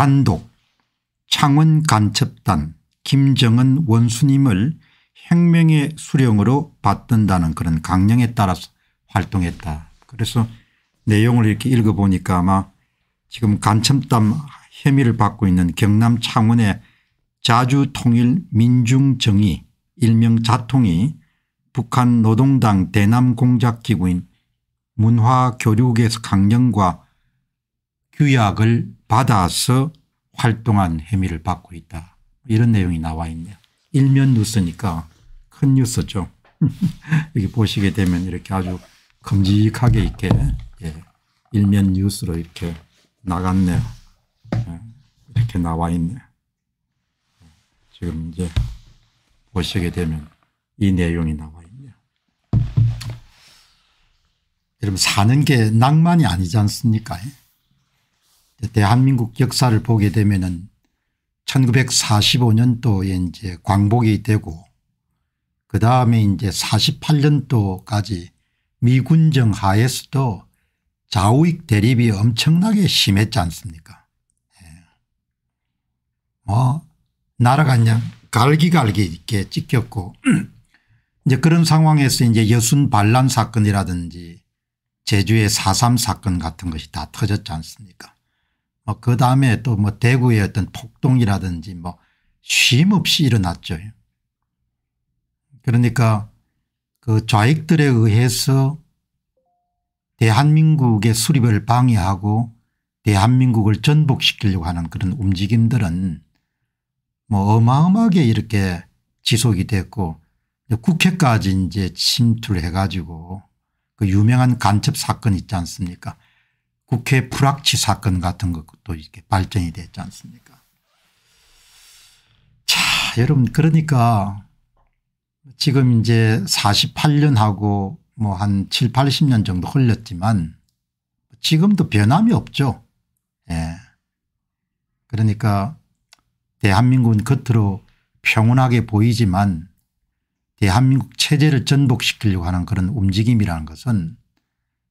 단독 창원 간첩단 김정은 원수님을 혁명의 수령으로 받든다는 그런 강령에 따라서 활동했다. 그래서 내용을 이렇게 읽어보니까 아마 지금 간첩담 혐의를 받고 있는 경남 창원의 자주통일 민중정의 일명 자통이 북한 노동당 대남공작기구인 문화교류국에서 강령과 규약을 받아서 1 동안 혐의를 받고 있다. 이런 내용이 나와 있네요. 일면 뉴스니까 큰 뉴스죠. 여기 보시게 되면 이렇게 아주 검직하게 있게 예, 일면 뉴스로 이렇게 나갔네요. 예, 이렇게 나와 있네요. 지금 이제 보시게 되면 이 내용이 나와 있네요. 여러분 사는 게 낭만이 아니지 않습니까? 대한민국 역사를 보게 되면은 1945년도에 이제 광복이 되고 그 다음에 이제 48년도까지 미군정 하에서도 좌우익 대립이 엄청나게 심했지 않습니까 예. 뭐 나라가 그냥 갈기갈기 이렇게 찢겼고 이제 그런 상황에서 이제 여순 반란 사건이라든지 제주의 4.3 사건 같은 것이 다 터졌지 않습니까 뭐 그다음에 또 뭐 대구의 어떤 폭동이라든지 뭐 쉼없이 일어났죠. 그러니까 그 좌익들에 의해서 대한민국의 수립을 방해하고 대한민국을 전복시키려고 하는 그런 움직임들은 뭐 어마어마하게 이렇게 지속이 됐고 국회까지 이제 침투를 해가지고 그 유명한 간첩 사건 있지 않습니까 국회 불확치 사건 같은 것도 이렇게 발전이 됐지 않습니까? 자, 여러분 그러니까 지금 이제 48년하고 뭐 한 7, 80년 정도 흘렸지만 지금도 변함이 없죠. 예. 그러니까 대한민국은 겉으로 평온하게 보이지만 대한민국 체제를 전복시키려고 하는 그런 움직임이라는 것은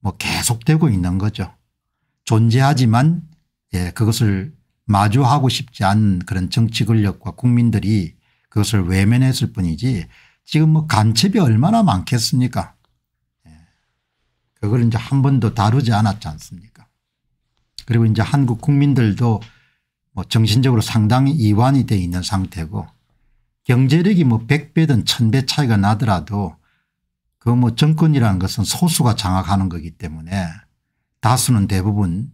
뭐 계속되고 있는 거죠. 존재하지만 예, 그것을 마주하고 싶지 않은 그런 정치 권력과 국민들이 그것을 외면했을 뿐이지 지금 뭐 간첩이 얼마나 많겠습니까? 예. 그걸 이제 한 번도 다루지 않았지 않습니까? 그리고 이제 한국 국민들도 뭐 정신적으로 상당히 이완이 돼 있는 상태고 경제력이 뭐 100배든 1000배 차이가 나더라도 그 뭐 정권이라는 것은 소수가 장악하는 거기 때문에 다수는 대부분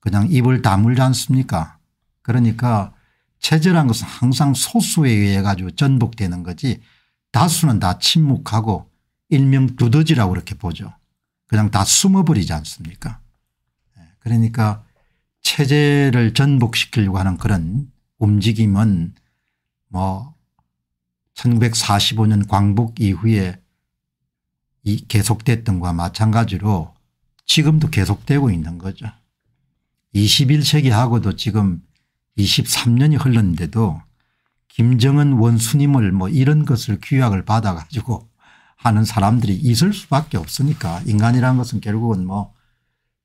그냥 입을 다물지 않습니까 그러니까 체제란 것은 항상 소수에 의해 가지고 전복되는 거지 다수는 다 침묵하고 일명 두더지라고 그렇게 보죠. 그냥 다 숨어버리지 않습니까 예, 그러니까 체제를 전복시키려고 하는 그런 움직임은 뭐 1945년 광복 이후에 계속됐던 것과 마찬가지로 지금도 계속되고 있는 거죠. 21세기하고도 지금 23년이 흘렀는데도 김정은 원수님을 뭐 이런 것을 규약을 받아가지고 하는 사람들이 있을 수밖에 없으니까 인간이란 것은 결국은 뭐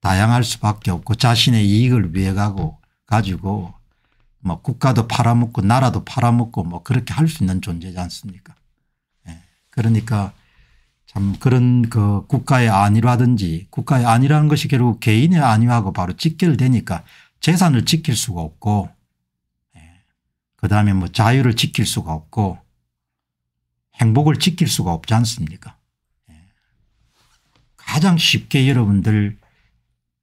다양할 수밖에 없고 자신의 이익을 위해 가고 가지고 뭐 국가도 팔아먹고 나라도 팔아먹고 뭐 그렇게 할 수 있는 존재지 않습니까. 예. 그러니까 음, 그런 그 국가의 안위라든지 국가의 안위라는 것이 결국 개인의 안위하고 바로 직결되니까 재산을 지킬 수가 없고 예, 그다음에 뭐 자유를 지킬 수가 없고 행복을 지킬 수가 없지 않습니까 예. 가장 쉽게 여러분들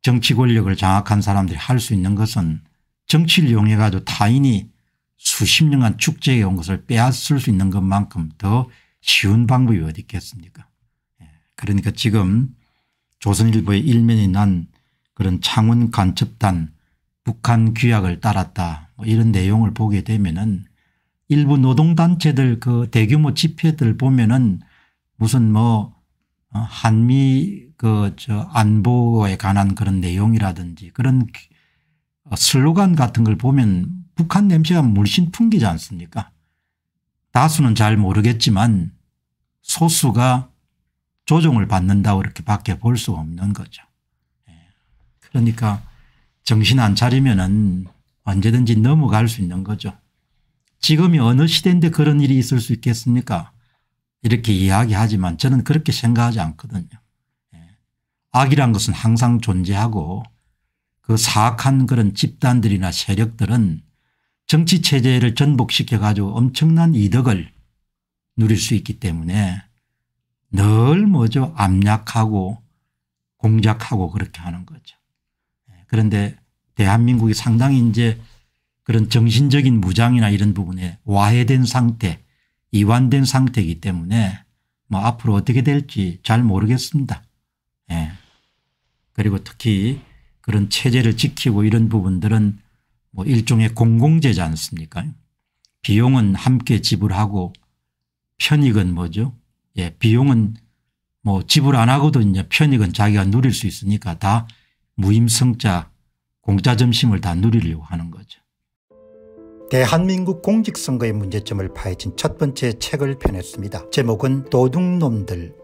정치 권력을 장악한 사람들이 할 수 있는 것은 정치를 이용해 가지고 타인이 수십 년간 축제해 온 것을 빼앗을 수 있는 것만큼 더 쉬운 방법이 어디 있겠습니까 그러니까 지금 조선일보의 일면이 난 그런 창원 간첩단 북한 규약을 따랐다 뭐 이런 내용을 보게 되면은 일부 노동단체들 그 대규모 집회들 보면은 무슨 뭐 어, 한미 그 저 안보에 관한 그런 내용이라든지 그런 어, 슬로건 같은 걸 보면 북한 냄새가 물씬 풍기지 않습니까 다수는 잘 모르겠지만 소수가 조종을 받는다고 이렇게밖에 볼 수 없는 거죠. 예. 그러니까 정신 안 차리면은 언제든지 넘어갈 수 있는 거죠. 지금이 어느 시대인데 그런 일이 있을 수 있겠습니까? 이렇게 이야기하지만 저는 그렇게 생각하지 않거든요. 예. 악이란 것은 항상 존재하고 그 사악한 그런 집단들이나 세력들은 정치체제를 전복시켜 가지고 엄청난 이득을 누릴 수 있기 때문에 늘 뭐죠 압력하고 공작하고 그렇게 하는 거죠. 예, 그런데 대한민국이 상당히 이제 그런 정신적인 무장이나 이런 부분에 와해된 상태 이완된 상태이기 때문에 뭐 앞으로 어떻게 될지 잘 모르겠습니다. 예. 그리고 특히 그런 체제를 지키고 이런 부분들은 뭐 일종의 공공재지 않습니까 비용은 함께 지불하고 편익은 뭐죠 예, 비용은 뭐 지불 안 하고도 이제 편익은 자기가 누릴 수 있으니까 다 무임승자 공짜 점심을 다 누리려고 하는 거죠. 대한민국 공직선거의 문제점을 파헤친 첫 번째 책을 펴냈습니다. 제목은 도둑놈들